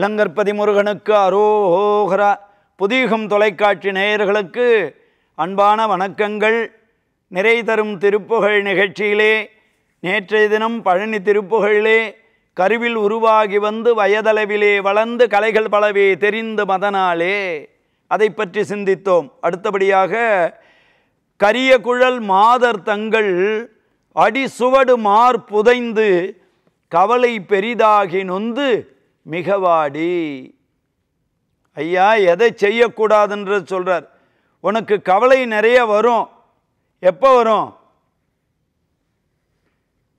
இளங்கற்பதி முருகனுக்கு அரோகர புதீகம் தொலைக்காட்சி நேயர்களுக்கு அன்பான வணக்கங்கள் நிறை தரும் திருப்புகழ் நிகழ்ச்சியிலே நேற்றைய தினம் பழனி திருப்புகழிலே கருவில் உருவாகி வந்து வயதளவிலே வளர்ந்து கலைகள் பலவே தெரிந்து மதனாலே அதை பற்றி சிந்தித்தோம் அடுத்தபடியாக கரிய குழல் மாதர் தங்கள் அடி சுவடு மார் புதைந்து கவலை பெரிதாகி நொந்து மிகவாடி ஐயா எதை செய்யக்கூடாதுன்றது சொல்கிறார் உனக்கு கவலை நிறைய வரும் எப்போ வரும்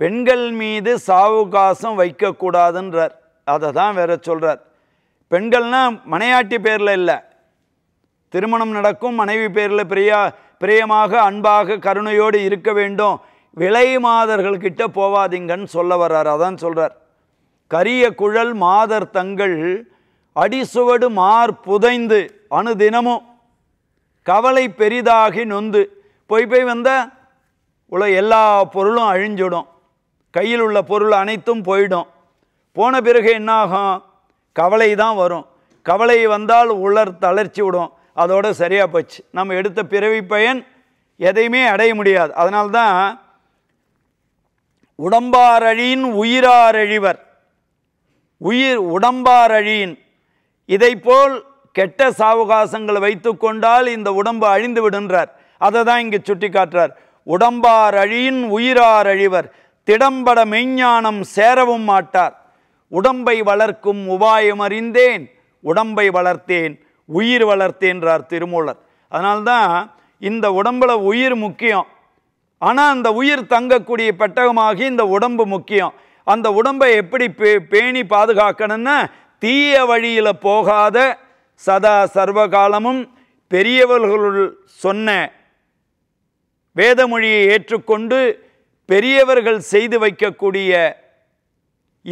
பெண்கள் மீது சாவுகாசம் வைக்கக்கூடாதுன்றார் அதை தான் வேற சொல்கிறார் பெண்கள்னால் மனையாட்டி பேரில் இல்லை திருமணம் நடக்கும் மனைவி பேரில் பிரியா பிரியமாக அன்பாக கருணையோடு இருக்க வேண்டும் விலை மாதர்கள்கிட்ட போவாதீங்கன்னு சொல்ல வர்றார் அதான் சொல்கிறார் கரிய குழல் மாதர் தங்கள் அடிசுவடு மார் புதைந்து அணுதினமும் கவலை பெரிதாகி நொந்து போய் போய் வந்தால் உள்ள எல்லா பொருளும் அழிஞ்சிடும் கையில் உள்ள பொருள் அனைத்தும் போயிடும் போன பிறகு என்னாகும் கவலை தான் வரும் கவலை வந்தால் உலர் தளர்ச்சி விடும் அதோடு சரியாக போச்சு நம்ம எடுத்த பிறவி பயன் எதையுமே அடைய முடியாது அதனால்தான் உடம்பாரழியின் உயிராரழிவர் உயிர் உடம்பாரழியின் இதைப்போல் கெட்ட சாவகாசங்களை வைத்து கொண்டால் இந்த உடம்பு அழிந்து விடுன்றார் அதை தான் இங்கு சுட்டி காட்டுறார் உடம்பார் அழியின் உயிரார் அழிவர் திடம்பட மெய்ஞானம் சேரவும் மாட்டார் உடம்பை வளர்க்கும் உபாயம் அறிந்தேன் உடம்பை வளர்த்தேன் உயிர் வளர்த்தேன்றார் திருமூலர் அதனால்தான் இந்த உடம்பில் உயிர் முக்கியம் ஆனால் அந்த உயிர் தங்கக்கூடிய பெட்டகமாகி இந்த உடம்பு முக்கியம் அந்த உடம்பை எப்படி பே பேணி பாதுகாக்கணும்னா தீய வழியில் போகாத சதா சர்வகாலமும் பெரியவர்களுள் சொன்ன வேதமொழியை ஏற்றுக்கொண்டு பெரியவர்கள் செய்து வைக்கக்கூடிய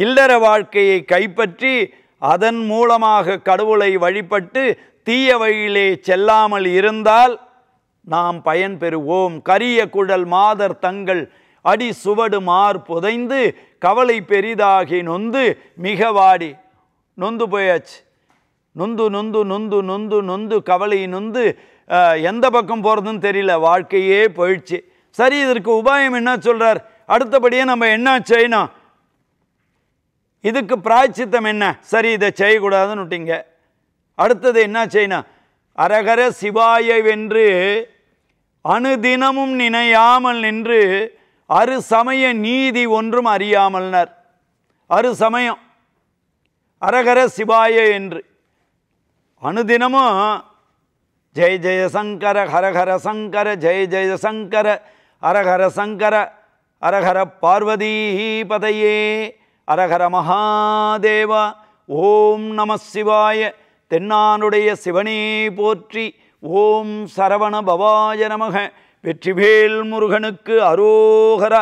இல்லற வாழ்க்கையை கைப்பற்றி அதன் மூலமாக கடவுளை வழிபட்டு தீய வழியிலே செல்லாமல் இருந்தால் நாம் பயன்பெறுவோம் கரிய குழல் மாதர் தங்கள் அடி சுவடு மார் புதைந்து கவலை பெரிதாகி நொந்து மிக வாடி நொந்து போயாச்சு நொந்து நொந்து நொந்து நொந்து நொந்து கவலை நொந்து எந்த பக்கம் போகிறதுன்னு தெரியல வாழ்க்கையே போயிடுச்சு சரி இதற்கு உபாயம் என்ன சொல்கிறார் அடுத்தபடியே நம்ம என்ன செய்யணும் இதுக்கு பிராய்ச்சித்தம் என்ன சரி இதை செய்யக்கூடாதுன்னு விட்டீங்க அடுத்தது என்ன செய்யணும் அரகர சிவாயவென்று அணுதினமும் நினையாமல் நின்று அரு சமய நீதி ஒன்றும் அறியாமல்னர் அரு சமயம் அரகர சிவாய என்று அனுதினமும் ஜெய ஜெய சங்கர ஹரஹர சங்கர ஜெய ஜெய சங்கர அரஹர சங்கர அரஹர பார்வதீ பதையே அரஹர மகாதேவ ஓம் நம சிவாய தென்னானுடைய சிவனே போற்றி ஓம் சரவண பவாய நமக வெற்றிவேல் முருகனுக்கு அரோகர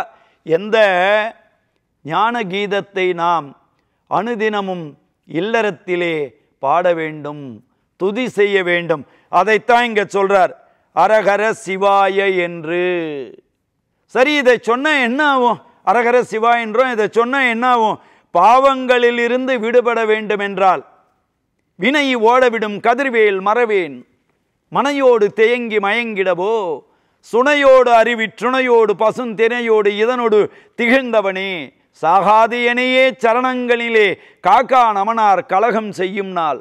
எந்த ஞான கீதத்தை நாம் அணுதினமும் இல்லறத்திலே பாட வேண்டும் துதி செய்ய வேண்டும் அதைத்தான் இங்கே சொல்கிறார் அரகர சிவாய என்று சரி இதை சொன்ன என்ன ஆகும் அரகர சிவா என்றும் இதை சொன்ன என்ன ஆகும் இருந்து விடுபட வேண்டும் என்றால் வினை ஓடவிடும் கதிர்வேல் மறவேன் மனையோடு தேங்கி மயங்கிடவோ சுனையோடு அறிவிற்றுணையோடு பசுந்தினையோடு இதனோடு திகழ்ந்தவனே சாகாதியனையே சரணங்களிலே காக்கா நமனார் கலகம் செய்யும் நாள்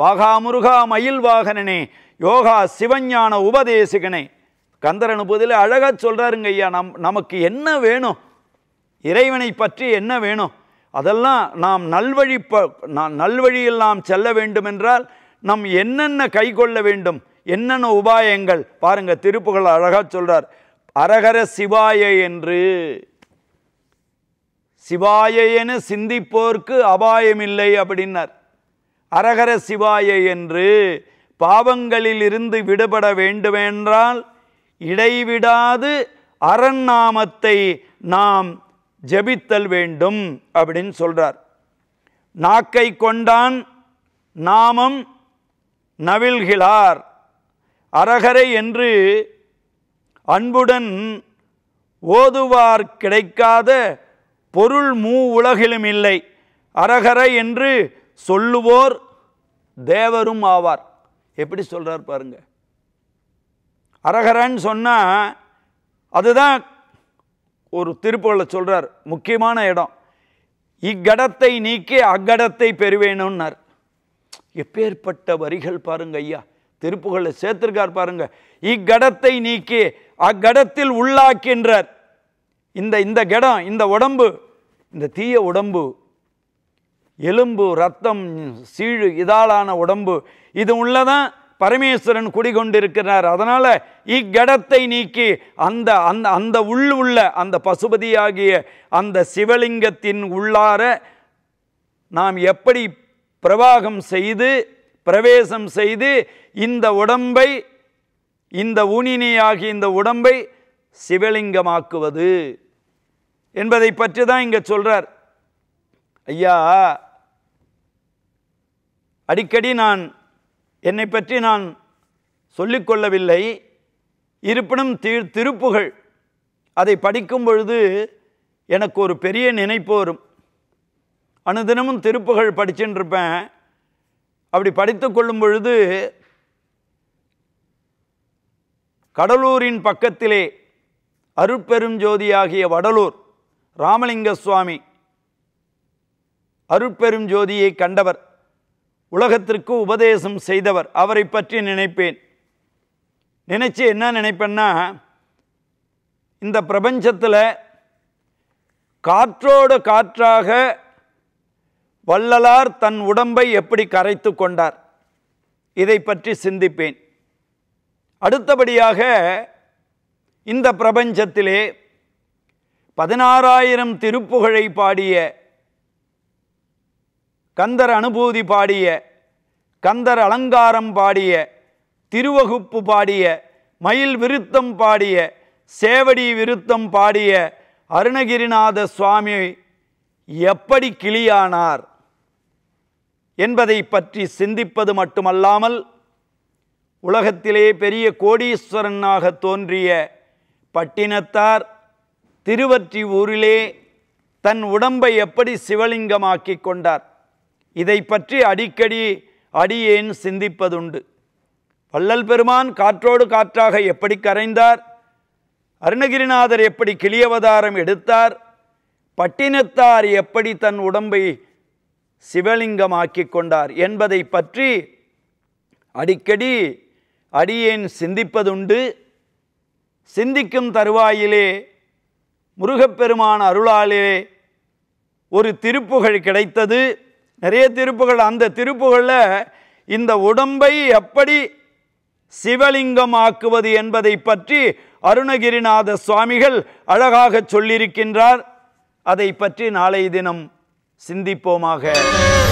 வாகா முருகா மயில் வாகனனே யோகா சிவஞான உபதேசிகனே கந்தரனு அனுபவத்தில் அழகாக சொல்கிறாருங்க ஐயா நம் நமக்கு என்ன வேணும் இறைவனை பற்றி என்ன வேணும் அதெல்லாம் நாம் நல்வழி ப நல்வழியில் நாம் செல்ல வேண்டுமென்றால் நம் என்னென்ன கைகொள்ள வேண்டும் என்னென்ன உபாயங்கள் பாருங்கள் திருப்புகள் அழகாக சொல்கிறார் அரகர சிவாய என்று சிவாயன்னு சிந்திப்போர்க்கு அபாயமில்லை அப்படின்னார் அரகர சிவாய என்று பாவங்களில் இருந்து விடுபட வேண்டுமென்றால் இடைவிடாது அரண்நாமத்தை நாம் ஜபித்தல் வேண்டும் அப்படின்னு சொல்கிறார் நாக்கை கொண்டான் நாமம் நவில்கிறார் அரகரை என்று அன்புடன் ஓதுவார் கிடைக்காத பொருள் மூ உலகிலும் இல்லை அரகரை என்று சொல்லுவோர் தேவரும் ஆவார் எப்படி சொல்கிறார் பாருங்க அரகரன்னு சொன்னால் அதுதான் ஒரு திருப்பூரில் சொல்கிறார் முக்கியமான இடம் இக்கடத்தை நீக்கி அக்கடத்தை பெறுவேணும்னார் எப்பேற்பட்ட வரிகள் பாருங்க ஐயா திருப்புகளில் சேர்த்துருக்கார் பாருங்க இக்கடத்தை நீக்கி அக்கடத்தில் உள்ளாக்கின்றார் இந்த இந்த கடம் இந்த உடம்பு இந்த தீய உடம்பு எலும்பு ரத்தம் சீழு இதாலான உடம்பு இது உள்ளதான் பரமேஸ்வரன் குடிகொண்டிருக்கிறார் அதனால் இக்கடத்தை நீக்கி அந்த அந்த அந்த உள் உள்ள அந்த பசுபதியாகிய அந்த சிவலிங்கத்தின் உள்ளார நாம் எப்படி பிரவாகம் செய்து பிரவேசம் செய்து இந்த உடம்பை இந்த ஊனினியாகி இந்த உடம்பை சிவலிங்கமாக்குவது என்பதை பற்றி தான் இங்கே சொல்கிறார் ஐயா அடிக்கடி நான் என்னை பற்றி நான் சொல்லிக்கொள்ளவில்லை இருப்பினும் தி திருப்புகள் அதை படிக்கும் பொழுது எனக்கு ஒரு பெரிய நினைப்பு வரும் அனுதினமும் திருப்புகள் படிச்சுட்டு இருப்பேன் அப்படி படித்து கொள்ளும் பொழுது கடலூரின் பக்கத்திலே அருட்பெருஞ்சோதியாகிய வடலூர் ராமலிங்க சுவாமி அருட்பெரும் ஜோதியை கண்டவர் உலகத்திற்கு உபதேசம் செய்தவர் அவரை பற்றி நினைப்பேன் நினச்சி என்ன நினைப்பேன்னா இந்த பிரபஞ்சத்தில் காற்றோட காற்றாக வள்ளலார் தன் உடம்பை எப்படி கரைத்து கொண்டார் இதை பற்றி சிந்திப்பேன் அடுத்தபடியாக இந்த பிரபஞ்சத்திலே பதினாறாயிரம் திருப்புகழை பாடிய கந்தர் அனுபூதி பாடிய கந்தர் அலங்காரம் பாடிய திருவகுப்பு பாடிய மயில் விருத்தம் பாடிய சேவடி விருத்தம் பாடிய அருணகிரிநாத சுவாமி எப்படி கிளியானார் என்பதை பற்றி சிந்திப்பது மட்டுமல்லாமல் உலகத்திலே பெரிய கோடீஸ்வரனாக தோன்றிய பட்டினத்தார் திருவற்றி ஊரிலே தன் உடம்பை எப்படி சிவலிங்கமாக்கி கொண்டார் இதை பற்றி அடிக்கடி அடியேன் சிந்திப்பதுண்டு வள்ளல் பெருமான் காற்றோடு காற்றாக எப்படி கரைந்தார் அருணகிரிநாதர் எப்படி கிளியவதாரம் எடுத்தார் பட்டினத்தார் எப்படி தன் உடம்பை சிவலிங்கமாக்கி கொண்டார் என்பதை பற்றி அடிக்கடி அடியேன் சிந்திப்பதுண்டு சிந்திக்கும் தருவாயிலே முருகப்பெருமான அருளாலே ஒரு திருப்புகழ் கிடைத்தது நிறைய திருப்புகள் அந்த திருப்புகளில் இந்த உடம்பை எப்படி சிவலிங்கமாக்குவது என்பதை பற்றி அருணகிரிநாத சுவாமிகள் அழகாக சொல்லியிருக்கின்றார் அதை பற்றி நாளைய தினம் சிந்திப்போமாக